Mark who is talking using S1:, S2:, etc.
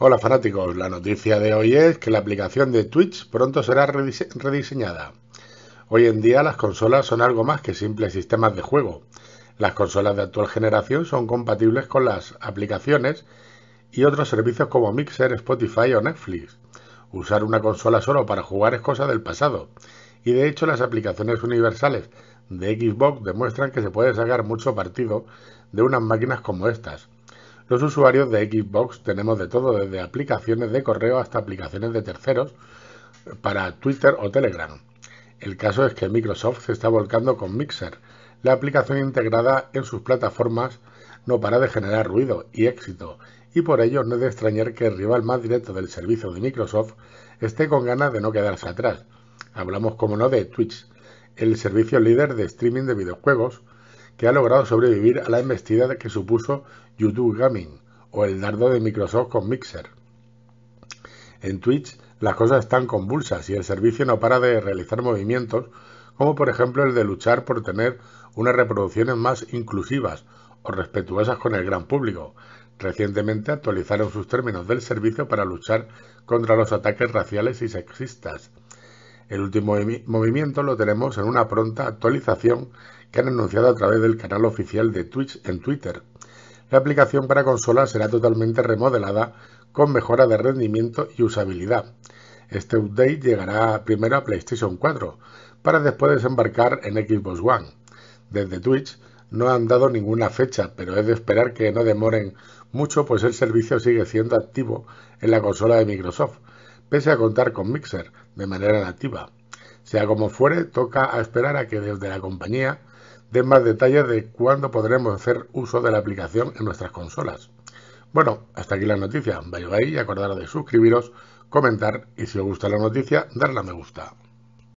S1: Hola fanáticos, la noticia de hoy es que la aplicación de Twitch pronto será rediseñada. Hoy en día las consolas son algo más que simples sistemas de juego. Las consolas de actual generación son compatibles con las aplicaciones y otros servicios como Mixer, Spotify o Netflix. Usar una consola solo para jugar es cosa del pasado. Y de hecho las aplicaciones universales de Xbox demuestran que se puede sacar mucho partido de unas máquinas como estas. Los usuarios de Xbox tenemos de todo, desde aplicaciones de correo hasta aplicaciones de terceros para Twitter o Telegram. El caso es que Microsoft se está volcando con Mixer. La aplicación integrada en sus plataformas no para de generar ruido y éxito, y por ello no es de extrañar que el rival más directo del servicio de Microsoft esté con ganas de no quedarse atrás. Hablamos como no de Twitch, el servicio líder de streaming de videojuegos, que ha logrado sobrevivir a la embestida que supuso YouTube Gaming o el dardo de Microsoft con Mixer. En Twitch las cosas están convulsas y el servicio no para de realizar movimientos como por ejemplo el de luchar por tener unas reproducciones más inclusivas o respetuosas con el gran público. Recientemente actualizaron sus términos del servicio para luchar contra los ataques raciales y sexistas. El último movimiento lo tenemos en una pronta actualización que han anunciado a través del canal oficial de Twitch en Twitter. La aplicación para consola será totalmente remodelada con mejora de rendimiento y usabilidad. Este update llegará primero a PlayStation 4 para después desembarcar en Xbox One. Desde Twitch no han dado ninguna fecha, pero es de esperar que no demoren mucho pues el servicio sigue siendo activo en la consola de Microsoft, pese a contar con Mixer de manera nativa. Sea como fuere, toca esperar a que desde la compañía den más detalles de cuándo podremos hacer uso de la aplicación en nuestras consolas. Bueno, hasta aquí la noticia. Bye bye y acordaros de suscribiros, comentar y si os gusta la noticia, darle a me gusta.